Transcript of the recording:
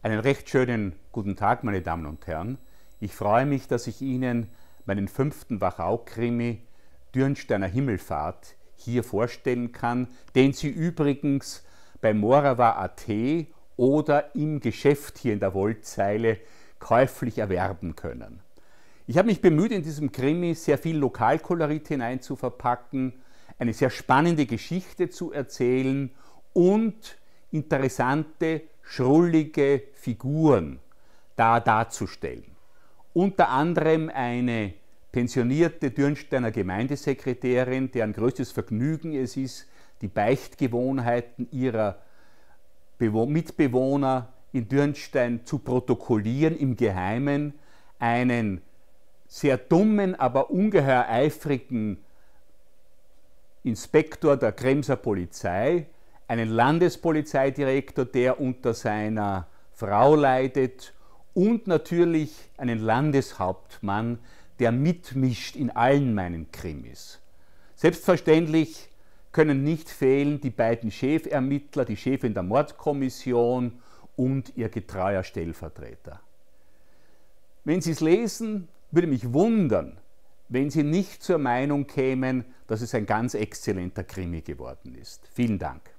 Einen recht schönen guten Tag, meine Damen und Herren. Ich freue mich, dass ich Ihnen meinen fünften Wachau-Krimi Dürnsteiner Himmelfahrt hier vorstellen kann, den Sie übrigens bei Morava.at oder im Geschäft hier in der Wollzeile käuflich erwerben können. Ich habe mich bemüht, in diesem Krimi sehr viel Lokalkolorit hineinzuverpacken, eine sehr spannende Geschichte zu erzählen und interessante, schrullige Figuren da darzustellen. Unter anderem eine pensionierte Dürnsteiner Gemeindesekretärin, deren größtes Vergnügen es ist, die Beichtgewohnheiten ihrer Mitbewohner in Dürnstein zu protokollieren im Geheimen, einen sehr dummen, aber ungeheuer eifrigen Inspektor der Kremser Polizei, einen Landespolizeidirektor, der unter seiner Frau leidet und natürlich einen Landeshauptmann, der mitmischt in allen meinen Krimis. Selbstverständlich können nicht fehlen die beiden Chefermittler, die Chefin der Mordkommission und ihr getreuer Stellvertreter. Wenn Sie es lesen, würde mich wundern, wenn Sie nicht zur Meinung kämen, dass es ein ganz exzellenter Krimi geworden ist. Vielen Dank.